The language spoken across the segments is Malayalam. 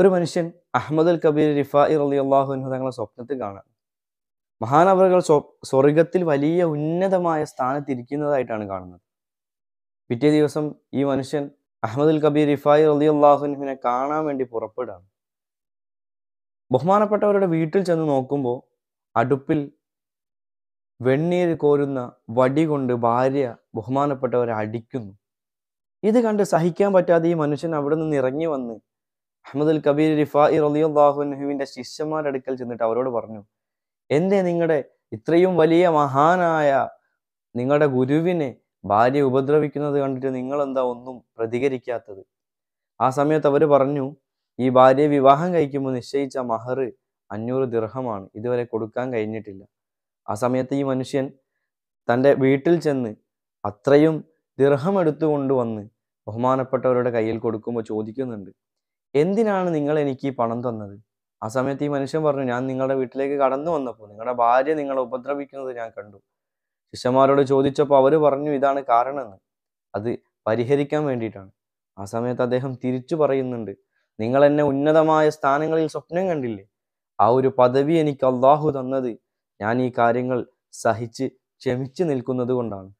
ഒരു മനുഷ്യൻ അഹമ്മദുൽ കബീർ റിഫായി അലി എന്ന് തങ്ങളെ സ്വപ്നത്തിൽ കാണാം മഹാനവറുകൾ സ്വർഗത്തിൽ വലിയ ഉന്നതമായ സ്ഥാനത്തിരിക്കുന്നതായിട്ടാണ് കാണുന്നത് പിറ്റേ ദിവസം ഈ മനുഷ്യൻ അഹമ്മദുൽ കബീർ റിഫായി അലി അള്ളാഹുനെ കാണാൻ വേണ്ടി പുറപ്പെടുകയാണ് ബഹുമാനപ്പെട്ടവരുടെ വീട്ടിൽ ചെന്ന് നോക്കുമ്പോൾ അടുപ്പിൽ വെണ്ണീർ കോരുന്ന വടി കൊണ്ട് ഭാര്യ ബഹുമാനപ്പെട്ടവരെ അടിക്കുന്നു ഇത് കണ്ട് സഹിക്കാൻ പറ്റാതെ ഈ മനുഷ്യൻ അവിടെ നിന്ന് ഇറങ്ങി വന്ന് അഹമ്മദ് കബീർ റിഫായി റലിയുല്ലാഹുനുഹുവിൻ്റെ ശിഷ്യന്മാരുടെ അടുക്കൽ ചെന്നിട്ട് അവരോട് പറഞ്ഞു എന്തേ നിങ്ങളുടെ ഇത്രയും വലിയ മഹാനായ നിങ്ങളുടെ ഗുരുവിനെ ഭാര്യ ഉപദ്രവിക്കുന്നത് കണ്ടിട്ട് നിങ്ങൾ എന്താ ഒന്നും പ്രതികരിക്കാത്തത് ആ സമയത്ത് അവർ പറഞ്ഞു ഈ ഭാര്യ വിവാഹം കഴിക്കുമ്പോൾ നിശ്ചയിച്ച മഹർ അഞ്ഞൂറ് ദിർഹമാണ് ഇതുവരെ കൊടുക്കാൻ കഴിഞ്ഞിട്ടില്ല ആ സമയത്ത് ഈ മനുഷ്യൻ തൻ്റെ വീട്ടിൽ ചെന്ന് അത്രയും ദിർഹം എടുത്തു കൊണ്ടുവന്ന് ബഹുമാനപ്പെട്ടവരുടെ കയ്യിൽ കൊടുക്കുമ്പോൾ ചോദിക്കുന്നുണ്ട് എന്തിനാണ് നിങ്ങൾ എനിക്ക് പണം തന്നത് ആ സമയത്ത് ഈ മനുഷ്യൻ പറഞ്ഞു ഞാൻ നിങ്ങളുടെ വീട്ടിലേക്ക് കടന്നു വന്നപ്പോൾ നിങ്ങളുടെ ഭാര്യ നിങ്ങളെ ഉപദ്രവിക്കുന്നത് ഞാൻ കണ്ടു ശിഷ്യന്മാരോട് ചോദിച്ചപ്പോൾ അവർ പറഞ്ഞു ഇതാണ് കാരണമെന്ന് അത് പരിഹരിക്കാൻ വേണ്ടിയിട്ടാണ് ആ സമയത്ത് അദ്ദേഹം തിരിച്ചു പറയുന്നുണ്ട് നിങ്ങൾ എന്നെ ഉന്നതമായ സ്ഥാനങ്ങളിൽ സ്വപ്നം കണ്ടില്ലേ ആ ഒരു പദവി എനിക്ക് അള്ളാഹു തന്നത് ഞാൻ ഈ കാര്യങ്ങൾ സഹിച്ച് ക്ഷമിച്ച് നിൽക്കുന്നത് കൊണ്ടാണ്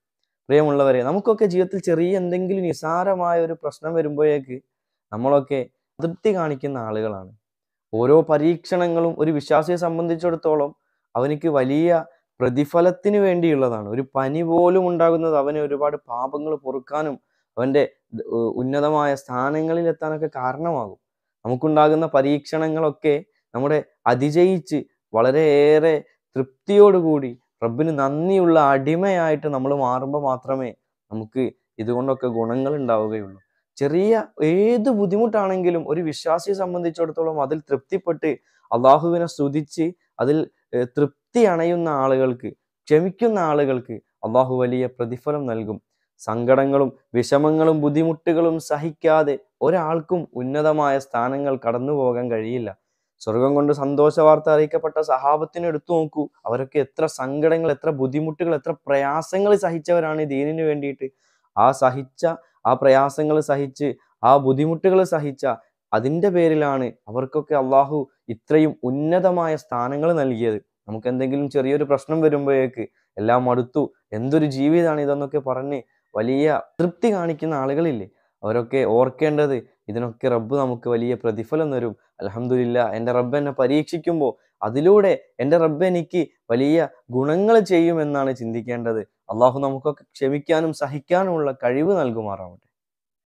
പ്രിയമുള്ളവരെ നമുക്കൊക്കെ ജീവിതത്തിൽ ചെറിയ എന്തെങ്കിലും നിസാരമായ ഒരു പ്രശ്നം വരുമ്പോഴേക്ക് നമ്മളൊക്കെ അതൃപ്തി കാണിക്കുന്ന ആളുകളാണ് ഓരോ പരീക്ഷണങ്ങളും ഒരു വിശ്വാസിയെ സംബന്ധിച്ചിടത്തോളം അവനിക്ക് വലിയ പ്രതിഫലത്തിന് വേണ്ടിയുള്ളതാണ് ഒരു പനി പോലും ഉണ്ടാകുന്നത് അവനെ ഒരുപാട് പാപങ്ങൾ പൊറുക്കാനും അവൻ്റെ ഉന്നതമായ സ്ഥാനങ്ങളിൽ എത്താനൊക്കെ കാരണമാകും നമുക്കുണ്ടാകുന്ന പരീക്ഷണങ്ങളൊക്കെ നമ്മുടെ അതിജയിച്ച് വളരെയേറെ തൃപ്തിയോടുകൂടി റബ്ബിന് നന്ദിയുള്ള അടിമയായിട്ട് നമ്മൾ മാറുമ്പോൾ മാത്രമേ നമുക്ക് ഇതുകൊണ്ടൊക്കെ ഗുണങ്ങൾ ഉണ്ടാവുകയുള്ളൂ ചെറിയ ഏത് ബുദ്ധിമുട്ടാണെങ്കിലും ഒരു വിശ്വാസിയെ സംബന്ധിച്ചിടത്തോളം അതിൽ തൃപ്തിപ്പെട്ട് അള്ളാഹുവിനെ സ്തുതിച്ച് അതിൽ തൃപ്തി അണയുന്ന ആളുകൾക്ക് ക്ഷമിക്കുന്ന ആളുകൾക്ക് അള്ളാഹു വലിയ പ്രതിഫലം നൽകും സങ്കടങ്ങളും വിഷമങ്ങളും ബുദ്ധിമുട്ടുകളും സഹിക്കാതെ ഒരാൾക്കും ഉന്നതമായ സ്ഥാനങ്ങൾ കടന്നു പോകാൻ കഴിയില്ല സ്വർഗം കൊണ്ട് സന്തോഷ വാർത്ത അറിയിക്കപ്പെട്ട സഹാബത്തിനെ എടുത്തു നോക്കൂ അവരൊക്കെ എത്ര സങ്കടങ്ങൾ എത്ര ബുദ്ധിമുട്ടുകൾ എത്ര പ്രയാസങ്ങൾ സഹിച്ചവരാണ് ദീനിനു വേണ്ടിയിട്ട് ആ സഹിച്ച ആ പ്രയാസങ്ങൾ സഹിച്ച് ആ ബുദ്ധിമുട്ടുകൾ സഹിച്ച അതിൻ്റെ പേരിലാണ് അവർക്കൊക്കെ അള്ളാഹു ഇത്രയും ഉന്നതമായ സ്ഥാനങ്ങൾ നൽകിയത് നമുക്ക് എന്തെങ്കിലും ചെറിയൊരു പ്രശ്നം വരുമ്പോഴേക്ക് എല്ലാം മടുത്തു എന്തൊരു ജീവിതമാണ് ഇതെന്നൊക്കെ പറഞ്ഞ് വലിയ തൃപ്തി കാണിക്കുന്ന ആളുകളില്ലേ അവരൊക്കെ ഓർക്കേണ്ടത് ഇതിനൊക്കെ റബ്ബ് നമുക്ക് വലിയ പ്രതിഫലം തരും അലഹമില്ല എൻ്റെ റബ്ബ് എന്നെ പരീക്ഷിക്കുമ്പോൾ അതിലൂടെ എൻ്റെ റബ്ബ് എനിക്ക് വലിയ ഗുണങ്ങൾ ചെയ്യുമെന്നാണ് ചിന്തിക്കേണ്ടത് അള്ളാഹു നമുക്കൊക്കെ ക്ഷമിക്കാനും സഹിക്കാനുമുള്ള കഴിവ് നൽകുമാറാവട്ടെ